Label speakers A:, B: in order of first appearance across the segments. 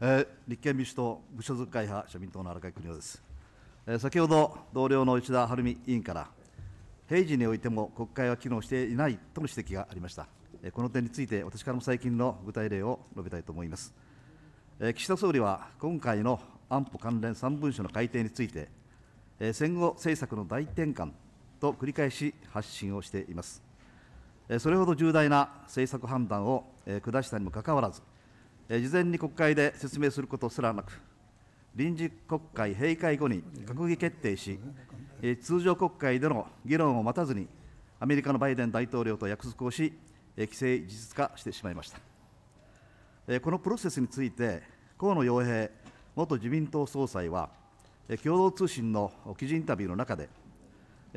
A: えー、立憲民主党無所属会派社民党の荒川邦夫です、えー、先ほど同僚の内田晴美委員から平時においても国会は機能していないとの指摘がありました、えー、この点について私からも最近の具体例を述べたいと思います、えー、岸田総理は今回の安保関連3文書の改定について、えー、戦後政策の大転換と繰り返し発信をしていますそれほど重大な政策判断を下したにもかかわらず、事前に国会で説明することすらなく、臨時国会閉会後に閣議決定し、通常国会での議論を待たずに、アメリカのバイデン大統領と約束をし、規制事実化してしまいました。このプロセスについて、河野洋平元自民党総裁は、共同通信の記事インタビューの中で、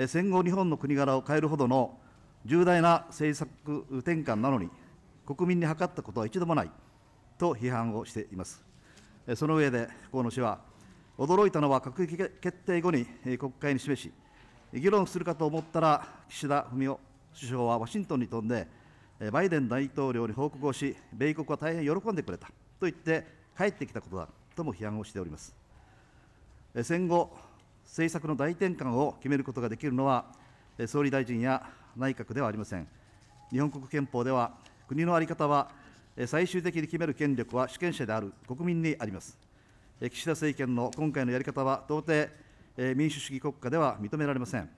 A: 戦後日本の国柄を変えるほどの重大な政策転換なのに、国民に諮ったことは一度もない。と批判をしています。その上で、河野氏は、驚いたのは閣議決定後に国会に示し、議論するかと思ったら、岸田文雄首相はワシントンに飛んで、バイデン大統領に報告をし、米国は大変喜んでくれたと言って帰ってきたことだとも批判をしております。戦後、政策の大転換を決めることができるのは、総理大臣や内閣ではありません。日本国憲法では、国の在り方は最終的に決める権力は主権者である国民にあります。岸田政権の今回のやり方は、到底民主主義国家では認められません。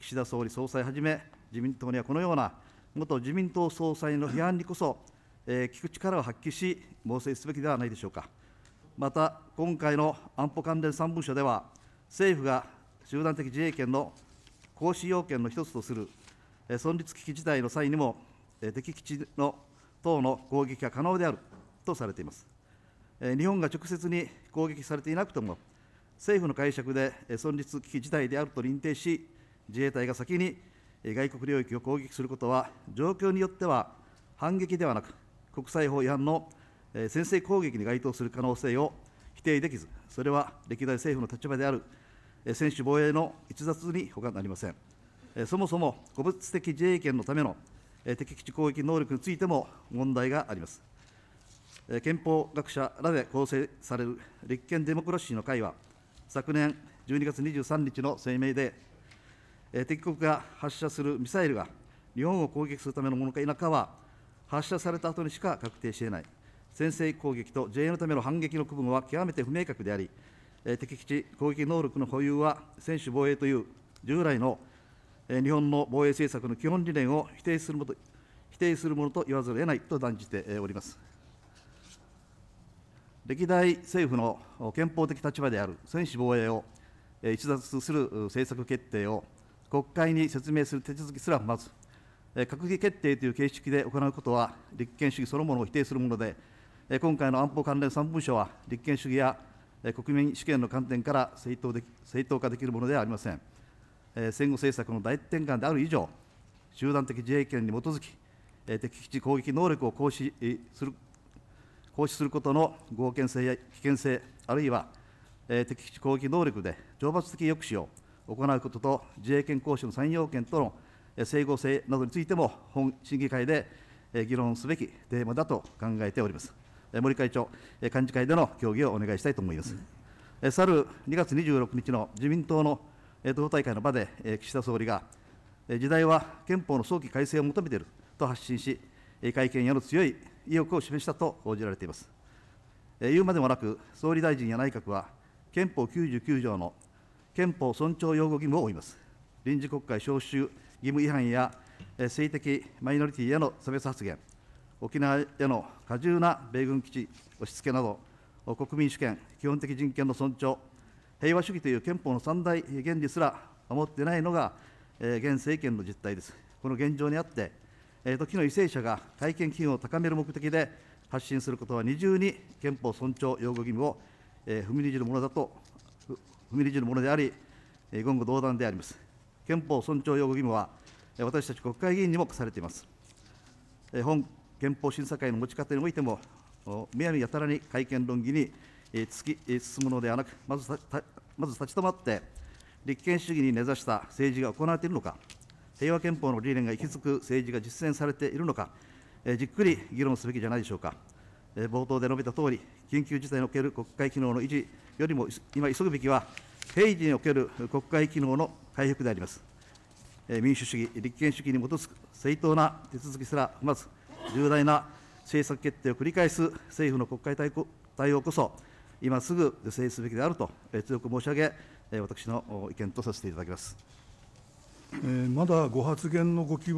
A: 岸田総理総裁はじめ、自民党にはこのような元自民党総裁の批判にこそ、聞く力を発揮し、猛省すべきではないでしょうか。また、今回の安保関連3文書では、政府が集団的自衛権の行使要件の一つとする存立危機事態の際にも、敵基地の等の攻撃が可能であるとされています。日本が直接に攻撃されていなくても、政府の解釈で存立危機事態であると認定し、自衛隊が先に外国領域を攻撃することは、状況によっては反撃ではなく、国際法違反の先制攻撃に該当する可能性を否定できず、それは歴代政府の立場である専守防衛の逸脱に他なりません。そもそも、個物的自衛権のための敵基地攻撃能力についても問題があります。憲法学者らで構成される立憲デモクラシーの会は、昨年12月23日の声明で、敵国が発射するミサイルが日本を攻撃するためのものか否かは、発射された後にしか確定していない、先制攻撃と自衛のための反撃の区分は極めて不明確であり、敵基地攻撃能力の保有は、専守防衛という従来の日本の防衛政策の基本理念を否定するもと否定するものと言わざるを得ないと断じております。歴代政府の憲法的立場である専守防衛を逸脱する政策決定を国会に説明する手続きすらまず、閣議決定という形式で行うことは、立憲主義そのものを否定するもので、今回の安保関連3文書は、立憲主義や国民主権の観点から正当で正当化できるものではありません。戦後政策の大転換である以上、集団的自衛権に基づき、敵基地攻撃能力を行使する行使することの合憲性や危険性、あるいは敵基地攻撃能力で懲罰的抑止を行うことと、自衛権行使の3要件との整合性などについても、本審議会で議論すべきテーマだと考えております。森会長、幹事会での協議をお願いしたいと思います。去る2月26日の自民党の党大会の場で岸田総理が、時代は憲法の早期改正を求めていると発信し、会見への強い意欲を示したと報じられています。言うまでもなく、総理大臣や内閣は、憲法99条の憲法尊重擁護義務を負います。臨時国会召集義務違反や性的マイノリティへの差別発言、沖縄への過重な米軍基地押し付けなど、国民主権、基本的人権の尊重、平和主義という憲法の三大原理すら守ってないのが、え現政権の実態です。この現状にあって、え時の為政者が改憲機運を高める目的で発信することは二重に憲法尊重擁護義務を、え踏みにじるものだと、踏みにじるものであり、え言語道断であります。憲法尊重擁護義務は、え私たち国会議員にも課されています。え本憲法審査会の持ち方においても、むやみやたらに改憲論議にえ突き進むのではなくまずまず立ち止まって立憲主義に根ざした政治が行われているのか平和憲法の理念が息づく政治が実践されているのか、えじっくり議論すべきじゃないでしょうか、え冒頭で述べたとおり、緊急事態における国会機能の維持よりも今急ぐべきは、平時における国会機能の回復であります。え民主主義、立憲主義に基づく正当な手続きすら踏まず、重大な政策決定を繰り返す政府の国会対応こそ、今すぐ是正すべきであると強く申し上げ、私の意見とさせていただきます。まだご発言のご希望